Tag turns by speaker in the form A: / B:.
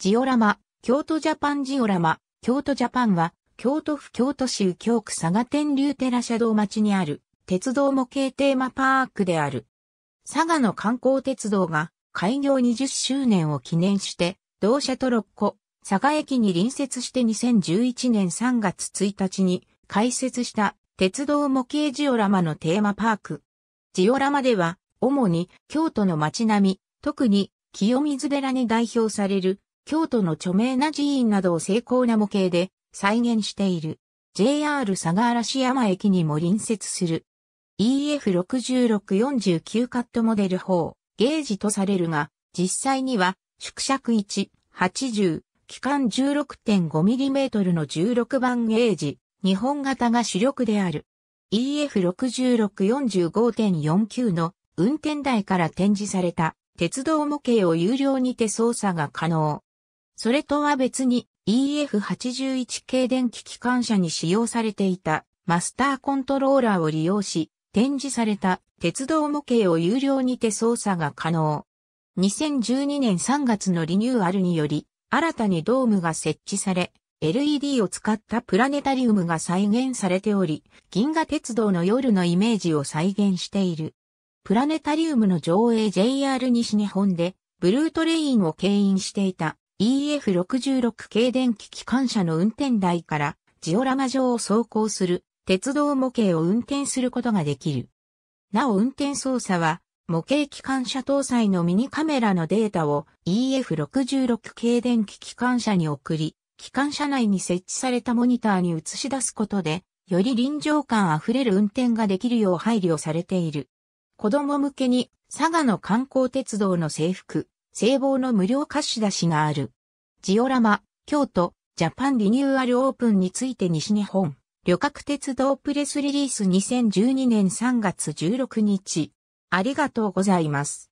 A: ジオラマ、京都ジャパンジオラマ、京都ジャパンは、京都府京都市右京区佐賀天竜寺車道町にある、鉄道模型テーマパークである。佐賀の観光鉄道が、開業20周年を記念して、同社トロッコ、佐賀駅に隣接して2011年3月1日に、開設した、鉄道模型ジオラマのテーマパーク。ジオラマでは、主に、京都の街並み、特に、清水寺に代表される、京都の著名な寺院などを精巧な模型で再現している。JR 佐賀嵐山駅にも隣接する EF6649 カットモデル法ゲージとされるが、実際には縮尺1、80、期間 16.5mm の16番ゲージ、日本型が主力である。EF6645.49 の運転台から展示された鉄道模型を有料にて操作が可能。それとは別に EF81 系電気機関車に使用されていたマスターコントローラーを利用し、展示された鉄道模型を有料にて操作が可能。2012年3月のリニューアルにより、新たにドームが設置され、LED を使ったプラネタリウムが再現されており、銀河鉄道の夜のイメージを再現している。プラネタリウムの上映 JR 西日本で、ブルートレインを牽引していた EF66 系電気機関車の運転台からジオラマ上を走行する鉄道模型を運転することができる。なお運転操作は模型機関車搭載のミニカメラのデータを EF66 系電気機関車に送り、機関車内に設置されたモニターに映し出すことで、より臨場感あふれる運転ができるよう配慮されている。子供向けに佐賀の観光鉄道の制服、聖望の無料貸し出しがある。ジオラマ、京都、ジャパンリニューアルオープンについて西日本、旅客鉄道プレスリリース2012年3月16日。ありがとうございます。